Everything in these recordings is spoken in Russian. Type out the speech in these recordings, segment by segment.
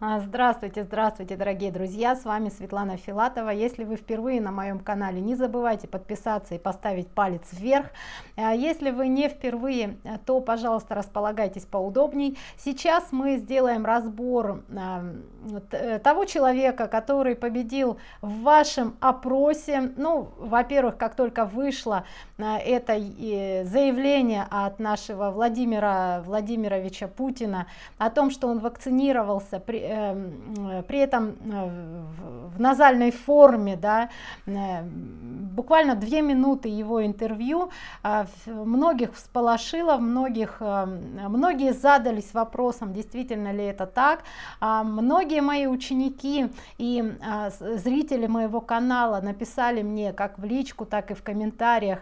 А, здравствуйте, здравствуйте, дорогие друзья, с вами Светлана Филатова. Если вы впервые на моем канале, не забывайте подписаться и поставить палец вверх. А если вы не впервые, то, пожалуйста, располагайтесь поудобней. Сейчас мы сделаем разбор а, э, того человека, который победил в вашем опросе. Ну, во-первых, как только вышло это заявление от нашего Владимира Владимировича Путина о том, что он вакцинировался при Эм, э, при этом э, в назальной форме, да, э, буквально две минуты его интервью а, многих всполошило, многих, эм, многие задались вопросом, действительно ли это так. А, многие мои ученики и а, зрители моего канала написали мне как в личку, так и в комментариях,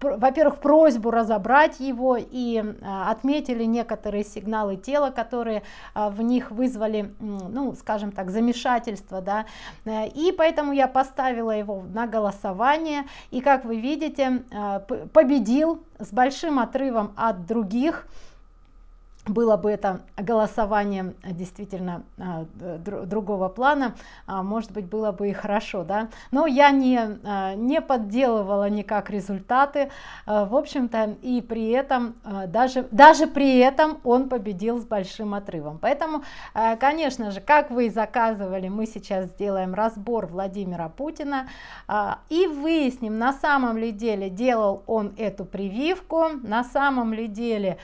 во-первых, просьбу разобрать его и отметили некоторые сигналы тела, которые в них вы вызвали, ну, скажем так, замешательство, да, э, и поэтому я поставила его на голосование, и как вы видите, э, победил с большим отрывом от других, было бы это голосование э, действительно а, другого плана, а, может быть, было бы и хорошо, да. Но я не, а, не подделывала никак результаты, в общем-то, и при этом, даже, даже при этом он победил с большим отрывом. Поэтому, конечно же, как вы и заказывали, мы сейчас сделаем разбор Владимира Путина и выясним, на самом ли деле делал он эту прививку, на самом ли деле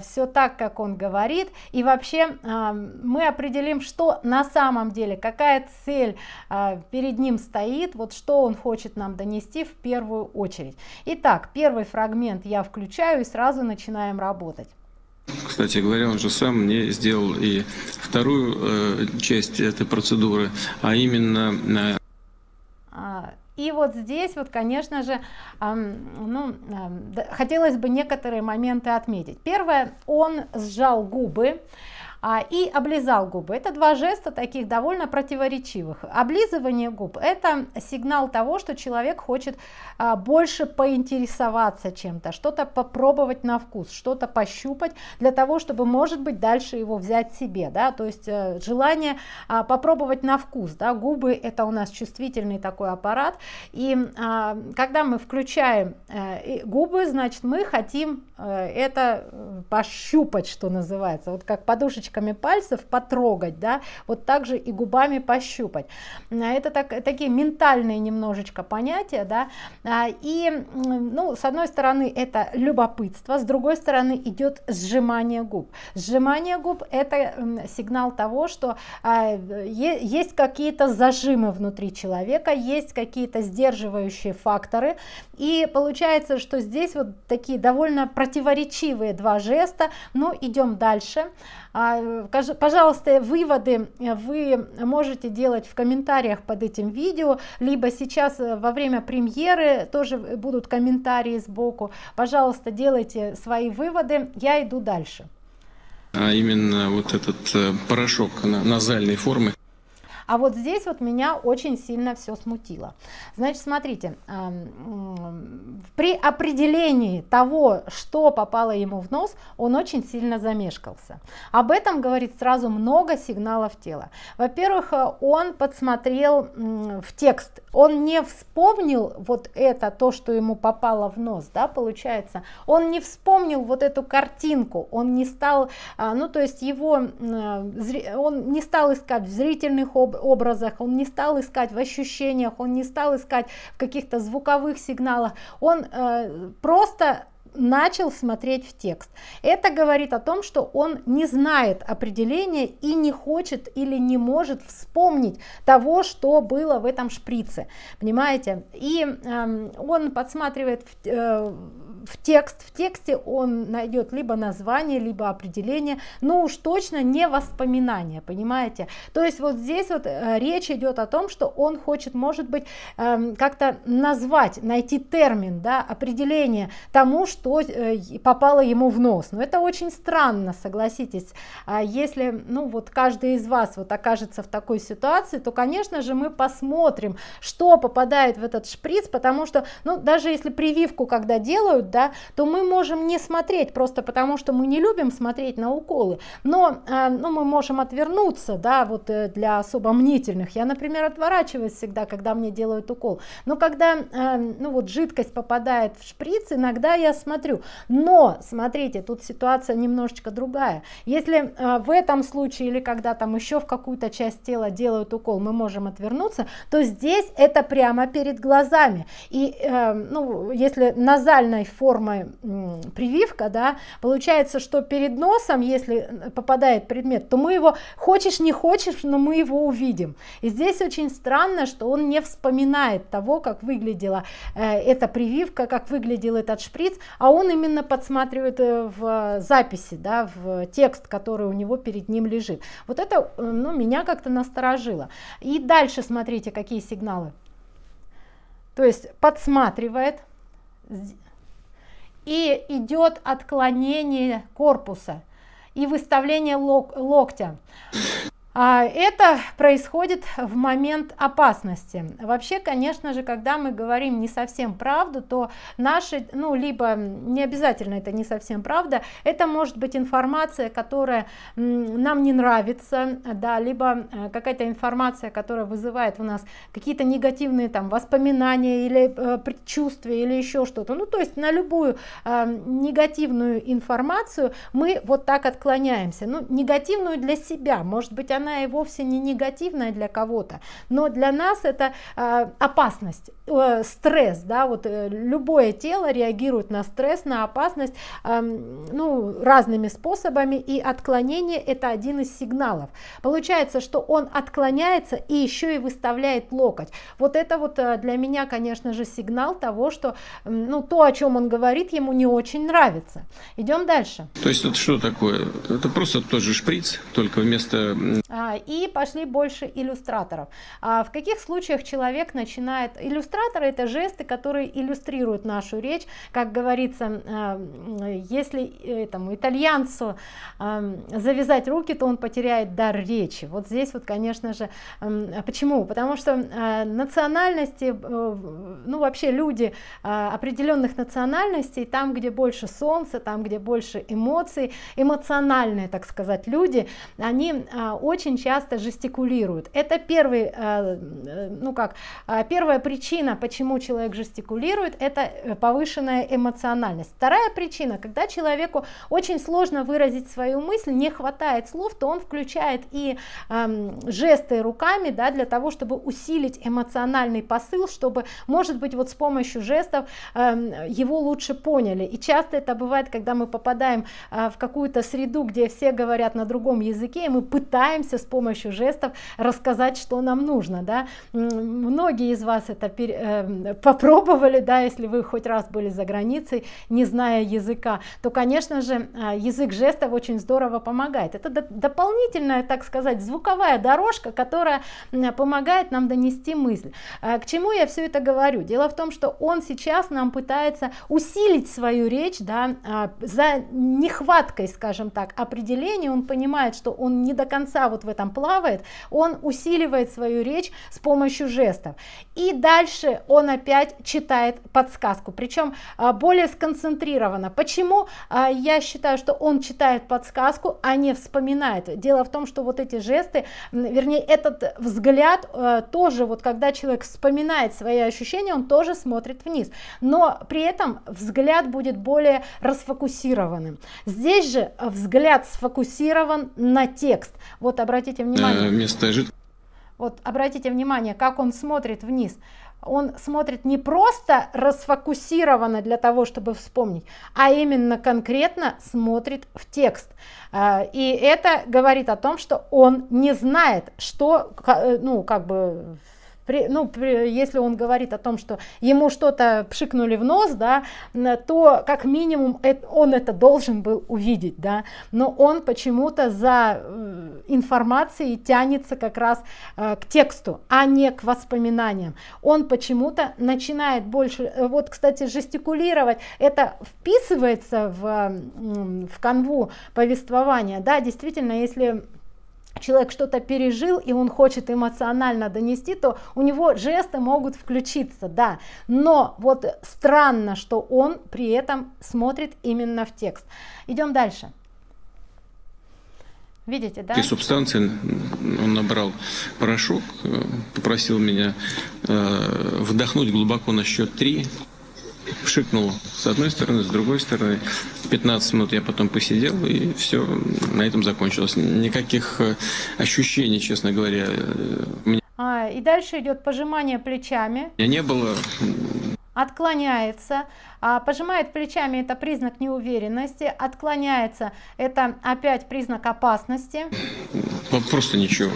все так, как он говорит и вообще а, мы определим что на самом деле какая цель а, перед ним стоит вот что он хочет нам донести в первую очередь итак первый фрагмент я включаю и сразу начинаем работать кстати говоря, он же сам мне сделал и вторую э, часть этой процедуры, а именно э, и вот здесь вот, конечно же, ну, хотелось бы некоторые моменты отметить. Первое, он сжал губы а, и облизал губы. Это два жеста таких довольно противоречивых. Облизывание губ – это сигнал того, что человек хочет а, больше поинтересоваться чем-то, что-то попробовать на вкус, что-то пощупать для того, чтобы, может быть, дальше его взять себе, да, то есть э, желание а, попробовать на вкус, да, губы – это у нас чувствительный такой аппарат, и а, когда мы включаем э, губы, значит, мы хотим э, это э, пощупать, что называется, вот как подушечка кончиками пальцев потрогать, да, вот так же и губами пощупать. Это так, такие ментальные немножечко понятия, да, а, и, ну, с одной стороны, это любопытство, с другой стороны, идет сжимание губ. Сжимание губ – это сигнал того, что а, есть какие-то зажимы внутри человека, есть какие-то сдерживающие факторы, и получается, что здесь вот такие довольно противоречивые два жеста, но ну, идем дальше. А, Э, пожалуйста, выводы э, вы можете делать в комментариях под этим видео, либо сейчас э, во время премьеры тоже будут комментарии сбоку. Пожалуйста, делайте свои выводы, я иду дальше. А именно вот этот порошок на назальной формы а вот здесь вот меня очень сильно все смутило. Значит, смотрите, при определении того, что попало ему в нос, он очень сильно замешкался. Об этом говорит сразу много сигналов тела. Во-первых, э, он подсмотрел в текст, он не вспомнил вот это, то, что ему попало в нос, да, получается, он не вспомнил вот эту картинку, он не стал, а, ну, то есть его, э, он не стал искать в зрительных об образах, он не стал искать в ощущениях, он не стал искать в каких-то звуковых сигналах, он э, просто начал смотреть в текст. Это говорит о том, что он не знает определения и не хочет или не может вспомнить того, что было в этом шприце. Понимаете? И э, он подсматривает в, э, в текст. В тексте он найдет либо название, либо определение, но уж точно не воспоминания, понимаете? То есть вот здесь вот э, речь идет о том, что он хочет, может быть, эм, как-то назвать, найти термин, да, определение тому, что э, попало ему в нос. Но это очень странно, согласитесь. А если, ну вот каждый из вас вот окажется в такой ситуации, то, конечно же, мы посмотрим, что попадает в этот шприц, потому что, ну, даже если прививку когда делают, да, то мы можем не смотреть просто потому, что мы не любим смотреть на уколы, но ну, мы можем отвернуться, да, вот э, для особо мнительных. Я, например, отворачиваюсь всегда, когда мне делают укол, но когда а, ну, вот жидкость попадает в шприц, иногда я смотрю, но смотрите, тут ситуация немножечко другая. Если а, в этом случае или когда там еще в какую-то часть тела делают укол, мы можем отвернуться, то здесь это прямо перед глазами. И э, ну, если назальной формы прививка, да, получается, что перед носом, если э, попадает предмет, то мы его, хочешь не хочешь, но мы его увидим. И здесь очень странно, что он не вспоминает того, как выглядела э, эта прививка, как выглядел этот шприц, а он именно подсматривает э, в записи, да, в текст, который у него перед ним лежит. Вот это ну, меня как-то насторожило. И дальше смотрите, какие сигналы. То есть подсматривает, и идет отклонение корпуса и выставление лок локтя. А, это происходит в момент опасности. Вообще, конечно же, когда мы говорим не совсем правду, то наши, ну, либо не обязательно это не совсем правда, это может быть информация, которая нам не нравится, да, либо э, какая-то информация, которая вызывает у нас какие-то негативные там воспоминания или э, предчувствия или еще что-то. Ну, то есть на любую э, негативную информацию мы вот так отклоняемся. Ну, негативную для себя, может быть, она она и вовсе не негативная для кого-то, но для нас это э, опасность, э, стресс, да, вот э, любое тело реагирует на стресс, на опасность, э, ну, разными способами, и отклонение это один из сигналов. Получается, что он отклоняется и еще и выставляет локоть. Вот это вот э, для меня, конечно же, сигнал того, что, ну, то, о чем он говорит, ему не очень нравится. Идем дальше. То есть это что такое? Это просто тот же шприц, только вместо а, и пошли больше иллюстраторов. А в каких случаях человек начинает... Иллюстраторы это жесты, которые иллюстрируют нашу речь. Как говорится, а, если э, этому итальянцу завязать руки, то он потеряет дар речи. Вот здесь вот, конечно же, почему? Потому что национальности, э, ну вообще люди определенных национальностей, там, где больше солнца, там, где больше эмоций, эмоциональные, так сказать, люди, они очень очень часто жестикулируют. Это первый, э, э, ну как, э, первая причина, почему человек жестикулирует, это повышенная эмоциональность. Вторая причина, когда человеку очень сложно выразить свою мысль, не хватает слов, то он включает и эм, жесты руками, да, для того, чтобы усилить эмоциональный посыл, чтобы, может быть, вот с помощью жестов эм, его лучше поняли. И часто это бывает, когда мы попадаем в какую-то среду, где все говорят на другом языке, и мы пытаемся стараемся с помощью жестов рассказать что нам нужно да многие из вас это эм, попробовали да если вы хоть раз были за границей не зная языка то конечно же а, язык жестов очень здорово помогает это дополнительная так сказать звуковая дорожка которая помогает нам донести мысль а, к чему я все это говорю дело в том что он сейчас нам пытается усилить свою речь да а, за нехваткой скажем так определения, он понимает что он не до конца вот вот в этом плавает, он усиливает свою речь с помощью жестов. И дальше он опять читает подсказку, причем а, более сконцентрированно. Почему а, я считаю, что он читает подсказку, а не вспоминает? Дело в том, что вот эти жесты, вернее, этот взгляд э, тоже, вот когда человек вспоминает свои ощущения, он тоже смотрит вниз, но при этом взгляд будет более расфокусированным. Здесь же взгляд сфокусирован на текст. Вот об обратите э, внимание. Местная Вот обратите внимание, как он смотрит вниз. Он смотрит не просто расфокусированно для того, чтобы вспомнить, а именно конкретно смотрит в текст. Э, и это говорит о том, что он не знает, что, э, ну, как бы при, ну, при, если он говорит о том, что ему что-то пшикнули в нос, да, то как минимум это, он это должен был увидеть, да, но он почему-то за э, информацией тянется как раз э, к тексту, а не к воспоминаниям. Он почему-то начинает больше, э, вот, кстати, жестикулировать, это вписывается в, в канву повествования, да, действительно, если человек что-то пережил и он хочет эмоционально донести, то у него жесты могут включиться, да. Но вот странно, что он при этом смотрит именно в текст. Идем дальше. Видите, да? И субстанции он ну, набрал порошок, э, попросил меня э, вдохнуть глубоко на счет три пшикнул с одной стороны, с другой стороны. 15 минут я потом посидел, и все на этом закончилось. Никаких э, ощущений, честно говоря, э, мне... А, и дальше идет пожимание плечами. Я не было отклоняется, а, пожимает плечами, это признак неуверенности, отклоняется, это опять признак опасности. Просто ничего.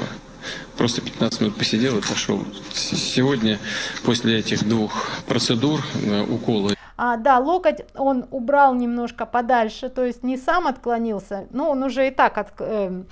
Просто 15 минут посидел и пошел. Сегодня после этих двух процедур э, уколы. а, да, локоть он убрал немножко подальше, то есть не сам отклонился, но он уже и так от, э, эм,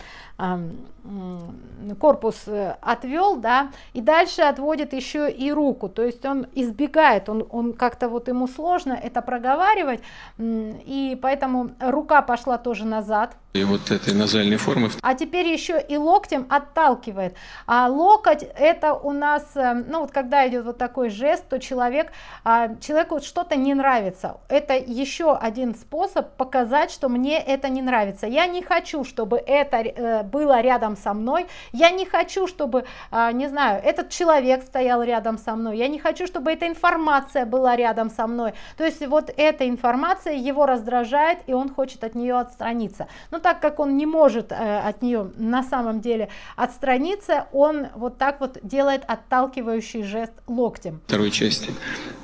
корпус э, отвел, да, и дальше отводит еще и руку, то есть он избегает, он, он как-то вот ему сложно это проговаривать, и поэтому рука пошла тоже назад. И вот этой назальной формы. А теперь еще и локтем отталкивает. А локоть это у нас, э, ну вот когда идет вот такой жест, то человек, а, человеку что-то не нравится. Это еще один способ показать, что мне это не нравится. Я не хочу, чтобы это э, было рядом со мной. Я не хочу, чтобы, а, не знаю, этот человек стоял рядом со мной. Я не хочу, чтобы эта информация была рядом со мной. То есть вот эта информация его раздражает, и он хочет от нее отстраниться. Но так как он не может э, от нее на самом деле отстраниться, он вот так вот делает отталкивающий жест локтем. Второй части.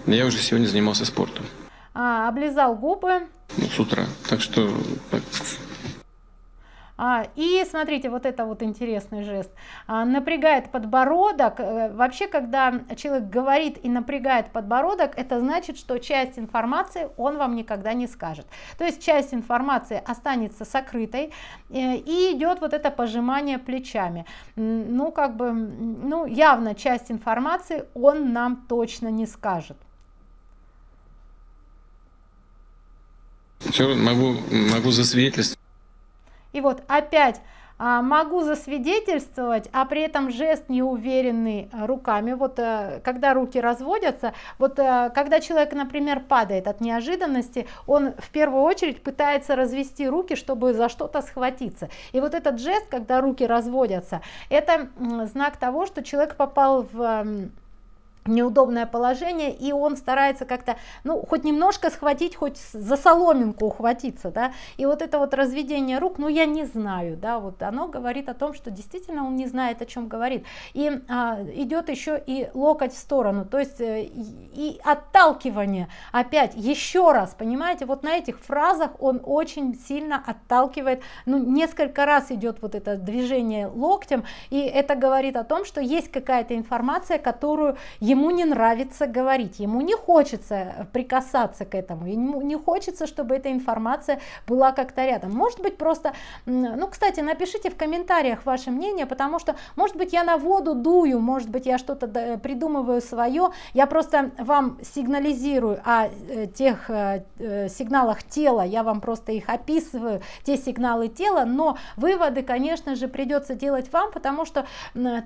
Я уже сегодня занимался спортом. А, облизал губы. Ну, с утра. Так что так, а, и смотрите, вот это вот интересный жест. А, напрягает подбородок. Э, вообще, когда человек говорит и напрягает подбородок, это значит, что часть информации он вам никогда не скажет. То есть часть информации останется сокрытой э, и идет вот это пожимание плечами. Ну, как бы, ну, явно часть информации он нам точно не скажет. Все могу, могу засвидетельствовать. И вот опять а, могу засвидетельствовать, а при этом жест неуверенный э, руками. Вот а, когда руки разводятся, вот а, когда человек, например, падает от неожиданности, он в первую очередь пытается развести руки, чтобы за что-то схватиться. И вот этот жест, когда руки разводятся, это знак того, что человек попал в неудобное положение и он старается как-то ну хоть немножко схватить хоть за соломинку ухватиться да и вот это вот разведение рук ну я не знаю да вот оно говорит о том что действительно он не знает о чем говорит и а, идет еще и локоть в сторону то есть э, и, отталкивание опять еще раз понимаете вот на этих фразах он очень сильно отталкивает ну несколько раз идет вот это движение локтем и это говорит о том что есть какая-то информация которую ему ему не нравится говорить, ему не хочется э, прикасаться к этому, ему не хочется, чтобы эта информация была как-то рядом. Может быть, просто, ну, кстати, напишите в комментариях ваше мнение, потому что, может быть, я на воду дую, может быть, я что-то э, придумываю свое, я просто вам сигнализирую о э, тех сигналах тела, я вам просто их описываю, те сигналы тела, но выводы, конечно же, придется делать вам, потому что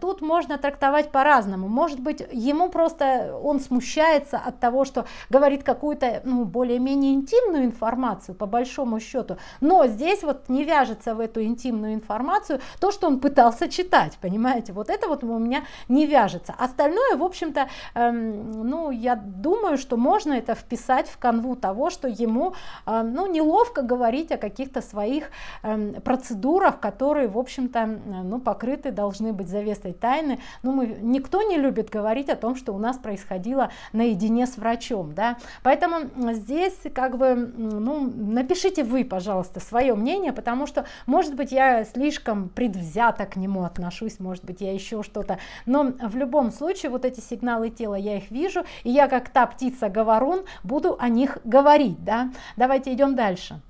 тут можно трактовать по-разному, может быть, ему просто просто он смущается от того, что говорит какую-то ну, более-менее интимную информацию, по большому счету. Но здесь вот не вяжется в эту интимную информацию то, что он пытался читать, понимаете? Вот это вот у меня не вяжется. Остальное, в общем-то, эм, ну, я думаю, что можно это вписать в канву того, что ему, э, ну, неловко говорить о каких-то своих э, процедурах, которые, в общем-то, э, ну, покрыты должны быть завесой тайны. Ну мы, никто не любит говорить о том, что у нас происходило наедине с врачом. Да? Поэтому здесь как бы ну, напишите вы, пожалуйста, свое мнение, потому что, может быть, я слишком предвзято к нему отношусь, может быть, я еще что-то. Но в любом случае вот эти сигналы тела я их вижу, и я как та птица-говорун буду о них говорить. Да? Давайте идем дальше.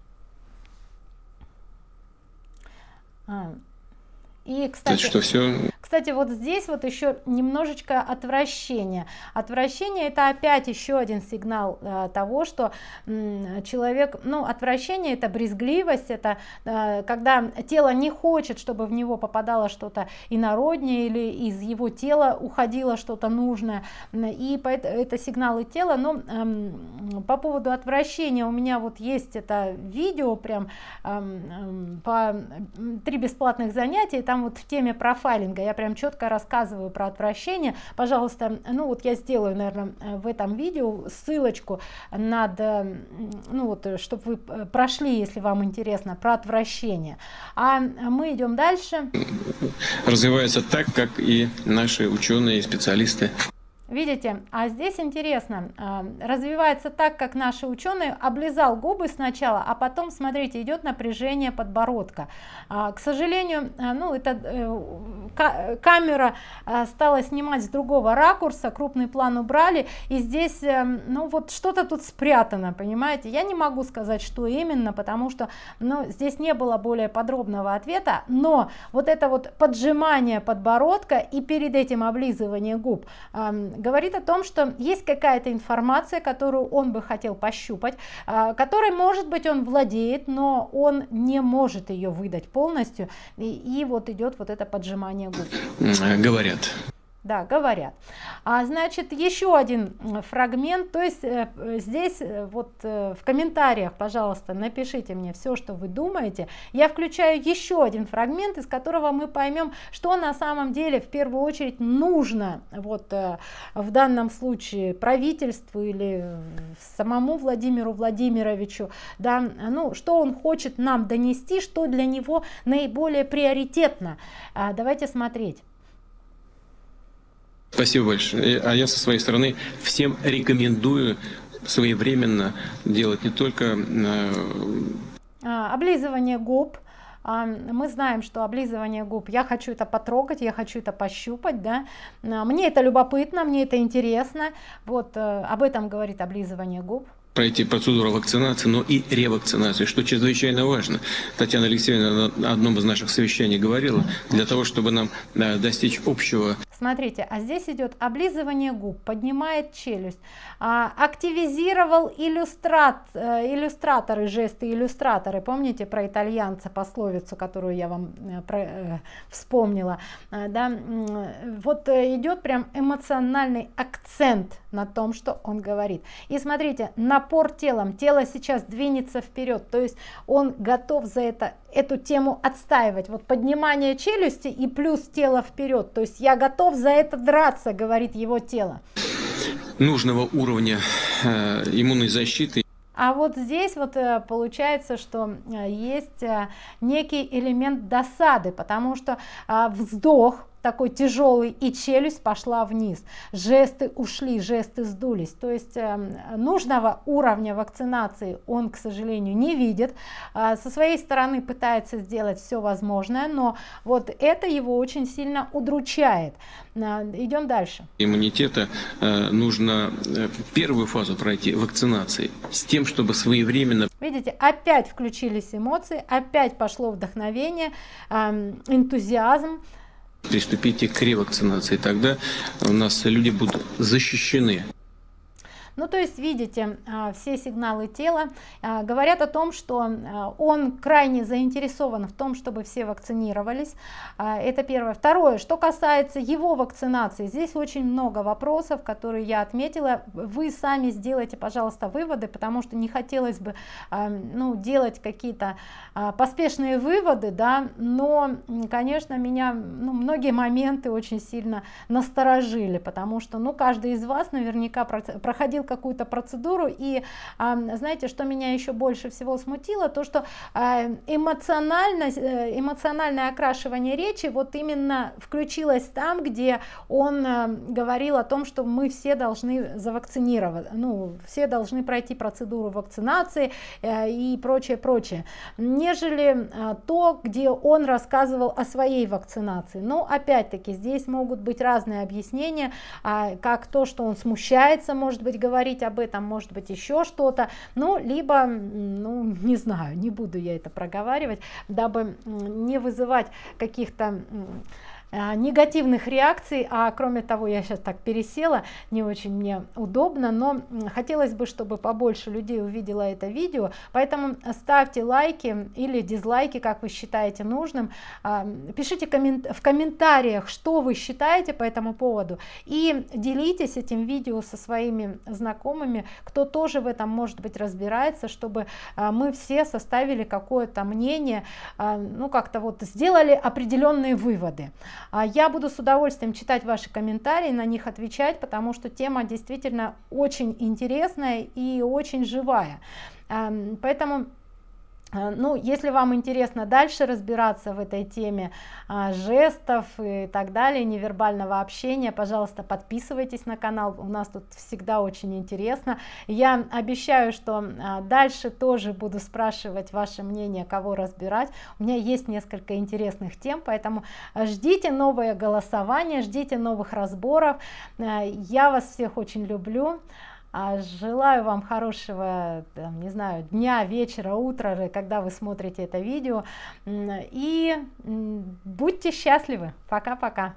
А, и, кстати, Значит, что все... кстати, вот здесь вот еще немножечко отвращение. Отвращение это опять еще один сигнал э, того, что м, человек, ну, отвращение это брезгливость, это э, когда тело не хочет, чтобы в него попадало что-то инороднее или из его тела уходило что-то нужное. И поэтому это сигналы тела. Но э, по поводу отвращения у меня вот есть это видео прям э, по три бесплатных занятия. Это там вот в теме профайлинга я прям четко рассказываю про отвращение. Пожалуйста, ну вот я сделаю, наверное, э, в этом видео ссылочку над, э, ну вот, э, чтобы вы прошли, если вам интересно, про отвращение. А мы идем дальше. Развивается так, как и наши ученые и специалисты Видите, а здесь интересно, а, развивается так, как наши ученые, облизал губы сначала, а потом, смотрите, идет напряжение подбородка. А, к сожалению, а, ну, это э, камера стала снимать с другого ракурса, крупный план убрали, и здесь, э, ну, вот что-то тут спрятано, понимаете? Я не могу сказать, что именно, потому что, ну, здесь не было более подробного ответа, но вот это вот поджимание подбородка и перед этим облизывание губ, говорит о том, что есть какая-то информация, которую он бы хотел пощупать, а, которой, может быть, он владеет, но он не может ее выдать полностью, и, и вот идет вот это поджимание губ. Э, говорят да, говорят. А значит, еще один фрагмент, то есть э, э, здесь э, вот в комментариях, пожалуйста, напишите мне все, что вы думаете. Я включаю еще один фрагмент, из которого мы поймем, что на самом деле в первую очередь нужно вот в данном случае правительству или самому Владимиру Владимировичу, да, ну, что он хочет нам донести, что для него наиболее приоритетно. А, давайте смотреть. Спасибо большое. А я со своей стороны всем рекомендую своевременно делать не только... Э, а, облизывание губ. А, мы знаем, что облизывание губ, я хочу это потрогать, я хочу это пощупать, да, а, мне это любопытно, мне это интересно, вот э, об этом говорит облизывание губ пройти процедуру вакцинации, но и ревакцинации. что чрезвычайно важно. Татьяна Алексеевна на одном из наших совещаний говорила, для того, чтобы нам э, достичь общего смотрите, а здесь идет облизывание губ, поднимает челюсть, а, активизировал иллюстрат, э, иллюстраторы, жесты иллюстраторы, помните про итальянца, пословицу, которую я вам э, про, э, вспомнила, а, да, вот идет прям эмоциональный акцент на том, что он говорит. И смотрите, напор телом, тело сейчас двинется вперед, то есть он готов за это, эту тему отстаивать, вот поднимание челюсти и плюс тело вперед, то есть я готов готов за это драться, говорит его тело. Нужного уровня э, иммунной защиты. А вот здесь вот э, получается, что э, есть э, некий элемент досады, потому что вздох такой тяжелый, и челюсть пошла вниз. Жесты ушли, жесты сдулись. То есть эм, нужного уровня вакцинации он, к сожалению, не видит. А, со своей стороны пытается сделать все возможное, но вот это его очень сильно удручает. А, Идем дальше. Иммунитета э, нужно э, первую фазу пройти вакцинации с тем, чтобы своевременно... Видите, опять включились эмоции, опять пошло вдохновение, эм, энтузиазм приступите к ревакцинации. Тогда у нас люди будут защищены ну, то есть, видите, а, все сигналы тела а, говорят о том, что а, он крайне заинтересован в том, чтобы все вакцинировались. Это первое. Второе, что касается его вакцинации, здесь очень много вопросов, которые я отметила. Вы сами сделайте, пожалуйста, выводы, потому что не хотелось бы ну, делать какие-то поспешные выводы, да, но, конечно, меня ну, многие моменты очень сильно насторожили, потому что, ну, каждый из вас наверняка проходил проходил какую-то процедуру и а, знаете что меня еще больше всего смутило то что а, эмоционально э, эмоциональное окрашивание речи вот именно включилось там где он э, говорил о том что мы все должны завакцинировать ну все должны пройти процедуру вакцинации э, и прочее прочее нежели а, то где он рассказывал о своей вакцинации но опять-таки здесь могут быть разные объяснения как то что он смущается может быть говорит говорить об этом, может быть еще что-то, ну либо, ну не знаю, не буду я это проговаривать, дабы не вызывать каких-то Э, негативных реакций, а кроме того, я сейчас так пересела, не очень мне удобно, но хотелось бы, чтобы побольше людей увидела это видео, поэтому ставьте лайки или дизлайки, как вы считаете нужным, а, пишите коммент в комментариях, что вы считаете по этому поводу, и делитесь этим видео со своими знакомыми, кто тоже в этом, может быть, разбирается, чтобы а, мы все составили какое-то мнение, а, ну как-то вот сделали определенные выводы. А, я буду с удовольствием читать ваши комментарии, на них отвечать, потому что тема действительно очень интересная и очень живая. Поэтому Э, ну, если вам интересно дальше разбираться в этой теме а, жестов и так далее, невербального общения, пожалуйста, подписывайтесь на канал, у нас тут всегда очень интересно. Я обещаю, что а, дальше тоже буду спрашивать ваше мнение, кого разбирать. У меня есть несколько интересных тем, поэтому ждите новое голосование, ждите новых разборов. А, я вас всех очень люблю. А желаю вам хорошего, там, не знаю, дня, вечера, утра, когда вы смотрите это видео. И будьте счастливы. Пока-пока.